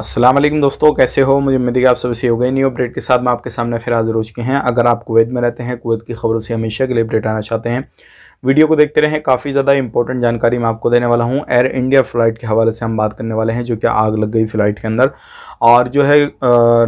असलम दोस्तों कैसे हो मुझे उम्मीद है कि आप सब सही हो गए न्यू अपडेट के साथ मैं आपके सामने फिर हाजिर हो चुके हैं अगर आप कुवैत में रहते हैं कुवैत की खबरों से हमेशा के लिए अपडेट आना चाहते हैं वीडियो को देखते रहें काफ़ी ज़्यादा इंपॉर्टेंट जानकारी मैं आपको देने वाला हूँ एयर इंडिया फ्लाइट के हवाले से हम बात करने वाले हैं जो कि आग लग गई फ्लाइट के अंदर और जो है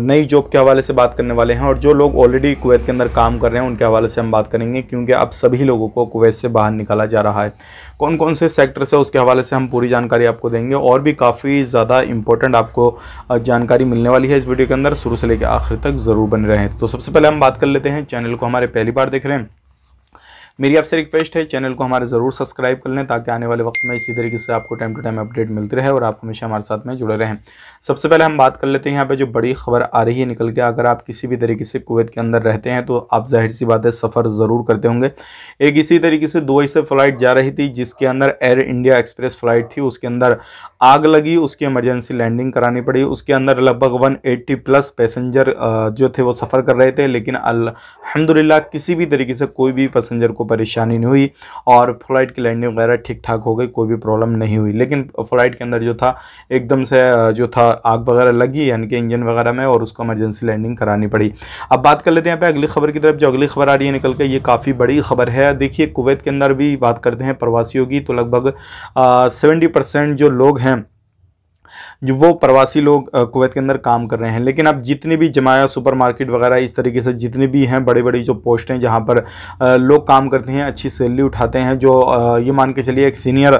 नई जॉब के हवाले से बात करने वाले हैं और जो लोग ऑलरेडी कुवैत के अंदर काम कर रहे हैं उनके हवाले से हम बात करेंगे क्योंकि अब सभी लोगों को कुवैत से बाहर निकाला जा रहा है कौन कौन से सेक्टर से उसके हवाले से हम पूरी जानकारी आपको देंगे और भी काफ़ी ज़्यादा इंपॉर्टेंट आपको जानकारी मिलने वाली है इस वीडियो के अंदर शुरू से लेकर आखिर तक ज़रूर बने रहें तो सबसे पहले हम बात कर लेते हैं चैनल को हमारे पहली बार देख रहे हैं मेरी आपसे रिक्वेस्ट है चैनल को हमारे ज़रूर सब्सक्राइब कर लें ताकि आने वाले वक्त में इसी तरीके से आपको टाइम टू टाइम अपडेट मिलती रहे और आप हमेशा हमारे साथ में जुड़े रहें सबसे पहले हम बात कर लेते हैं यहाँ पर जो बड़ी खबर आ रही है निकल के अगर आप किसी भी तरीके से कुवैत के अंदर रहते हैं तो आप जाहिर सी बात है सफ़र ज़रूर करते होंगे एक इसी तरीके से दो से फ़्लाइट जा रही थी जिसके अंदर एयर इंडिया एक्सप्रेस फ़्लाइट थी उसके अंदर आग लगी उसकी इमरजेंसी लैंडिंग करानी पड़ी उसके अंदर लगभग एट्टी प्लस पैसेंजर जो थे वो सफ़र कर रहे थे लेकिन अलहमदिल्ला किसी भी तरीके से कोई भी पैसेंजर को परेशानी नहीं हुई और फ्लाइट की लैंडिंग वगैरह ठीक ठाक हो गई कोई भी प्रॉब्लम नहीं हुई लेकिन फ्लाइट के अंदर जो था एकदम से जो था आग वगैरह लगी यानी कि इंजन वगैरह में और उसको इमरजेंसी लैंडिंग करानी पड़ी अब बात कर लेते हैं यहाँ पे अगली खबर की तरफ जो अगली खबर आ रही है निकल के ये काफ़ी बड़ी खबर है देखिए कुवैत के अंदर भी बात करते हैं प्रवासियों की तो लगभग सेवेंटी परसेंट जो लोग हैं जो वो प्रवासी लोग कुवैत के अंदर काम कर रहे हैं लेकिन अब जितनी भी जमाया सुपरमार्केट वगैरह इस तरीके से जितनी भी हैं बड़ी बड़ी जो पोस्टें जहाँ पर लोग काम करते हैं अच्छी सैलरी उठाते हैं जो ये मान के चलिए एक सीनियर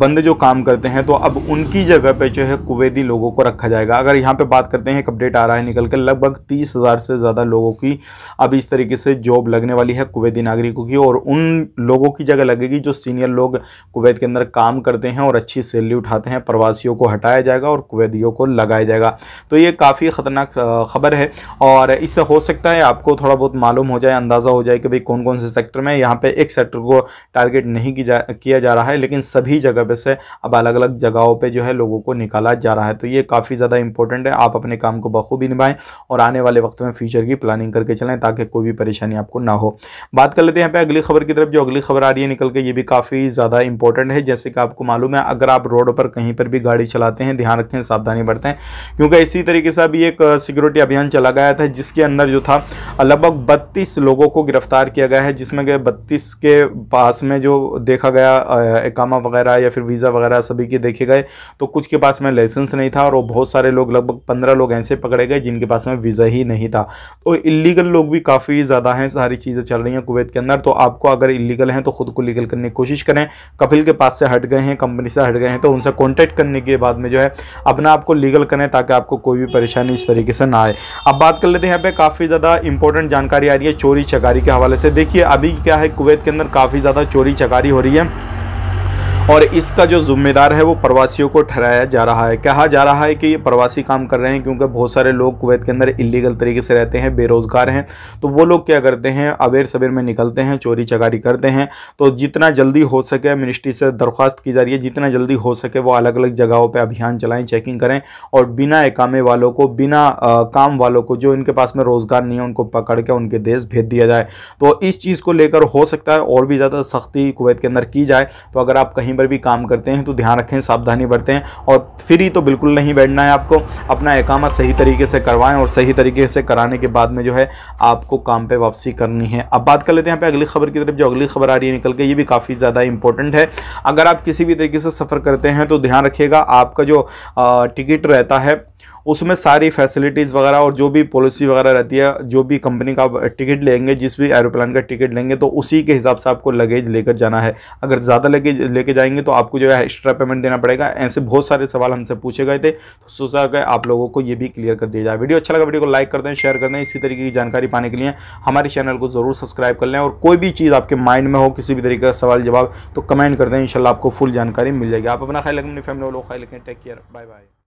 बंदे जो काम करते हैं तो अब उनकी जगह पर जो है कुवैती लोगों को रखा जाएगा अगर यहाँ पर बात करते हैं एक अपडेट आ रहा है निकल कर लगभग तीस हज़ार से ज़्यादा लोगों की अब इस तरीके से जॉब लगने वाली है कुवैती नागरिकों की और उन लोगों की जगह लगेगी जो सीनियर लोग कुवैत के अंदर काम करते हैं और अच्छी सैलरी उठाते हैं प्रवासियों को हटाया जाएगा और कुवैदियों को लगाया जाएगा तो ये काफ़ी ख़तरनाक खबर है और इससे हो सकता है आपको थोड़ा बहुत मालूम हो जाए अंदाज़ा हो जाए कि भाई कौन कौन से सेक्टर में यहाँ पर एक सेक्टर को टारगेट नहीं की जा किया जा रहा है लेकिन सभी जगह पर से अब अलग अलग जगहों पर जो है लोगों को निकाला जा रहा है तो ये काफ़ी ज़्यादा इंपॉर्टेंट है आप अपने काम को बखूबी निभाएं और आने वाले वक्त में फ्यूचर की प्लानिंग करके चलें ताकि कोई भी परेशानी आपको ना हो बात कर लेते हैं यहाँ पे अगली खबर की तरफ जो अगली खबर आ रही है निकल के ये भी काफ़ी ज़्यादा इंपॉर्टेंट है जैसे कि आपको मालूम है अगर आप रोड पर कहीं पर भी गाड़ी चलाते हैं ध्यान रखें सावधानी बरतें क्योंकि इसी तरीके से अभी एक सिक्योरिटी अभियान चला गया था जिसके अंदर जो था लगभग बत्तीस लोगों को गिरफ्तार किया गया है जिसमें के बत्तीस के पास में जो देखा गया एकामा वगैरह या फिर वीज़ा वगैरह सभी के देखे गए तो कुछ के पास में लाइसेंस नहीं था और वो बहुत सारे लोग लगभग पंद्रह लोग ऐसे पकड़े गए जिनके पास में वीज़ा ही नहीं था तो इलीगल लोग भी काफ़ी ज़्यादा हैं सारी चीज़ें चल रही हैं कुवैत के अंदर तो आपको अगर इलीगल हैं तो खुद को लीगल करने की कोशिश करें कपिल के पास से हट गए हैं कंपनी से हट गए हैं तो उनसे कॉन्टैक्ट करने के बाद में जो जो है अपना आपको लीगल करें ताकि आपको कोई भी परेशानी इस तरीके से ना आए अब बात कर लेते हैं यहाँ पे काफ़ी ज़्यादा इंपॉर्टेंट जानकारी आ रही है चोरी चकारी के हवाले से देखिए अभी क्या है कुवैत के अंदर काफ़ी ज़्यादा चोरी चकारी हो रही है और इसका जो जिम्मेदार है वो प्रवासियों को ठहराया जा रहा है कहा जा रहा है कि ये प्रवासी काम कर रहे हैं क्योंकि बहुत सारे लोग कुवैत के अंदर इलीगल तरीके से रहते हैं बेरोज़गार हैं तो वो लोग क्या करते हैं अबेर सबेर में निकलते हैं चोरी चकारी करते हैं तो जितना जल्दी हो सके मिनिस्ट्री से दरख्वास्त की जा रही है जितना जल्दी हो सके वो अलग अलग जगहों पर अभियान चलाएँ चेकिंग करें और बिना एकामे वालों को बिना काम वालों को जो इनके पास में रोज़गार नहीं है उनको पकड़ के उनके देश भेज दिया जाए तो इस चीज़ को लेकर हो सकता है और भी ज़्यादा सख्ती कुवैत के अंदर की जाए तो अगर आप कहीं पर भी काम करते हैं तो ध्यान रखें सावधानी बरतें और फ्री तो बिल्कुल नहीं बैठना है आपको अपना एकामा सही तरीके से करवाएं और सही तरीके से कराने के बाद में जो है आपको काम पे वापसी करनी है अब बात कर लेते हैं यहाँ पे अगली खबर की तरफ जो अगली खबर आ रही है निकल के ये भी काफ़ी ज़्यादा इंपॉर्टेंट है अगर आप किसी भी तरीके से सफ़र करते हैं तो ध्यान रखिएगा आपका जो टिकट रहता है उसमें सारी फैसिलिटीज़ वगैरह और जो भी पॉलिसी वगैरह रहती है जो भी कंपनी का टिकट लेंगे जिस भी एरोप्लान का टिकट लेंगे तो उसी के हिसाब से आपको लगेज लेकर जाना है अगर ज़्यादा लगेज लेके जाएंगे तो आपको जो है एक्स्ट्रा पेमेंट देना पड़ेगा ऐसे बहुत सारे सवाल हमसे पूछे गए थे तो सोचा गया आप लोगों को ये भी क्लियर कर दिया जाए वीडियो अच्छा लगा वीडियो को लाइक कर दें शेयर कर दें इसी तरीके की जानकारी पाने के लिए हमारे चैनल को ज़रूर सब्सक्राइब कर लें और कोई भी चीज़ आपके माइंड में हो किसी भी तरीके का सवाल जवाब तो कमेंट कर दें इन आपको फुल जानकारी मिल जाएगी आप अपना ख्याल रखें अपनी फैमिली वालों को ख्याल रखें टेक केयर बाय बाय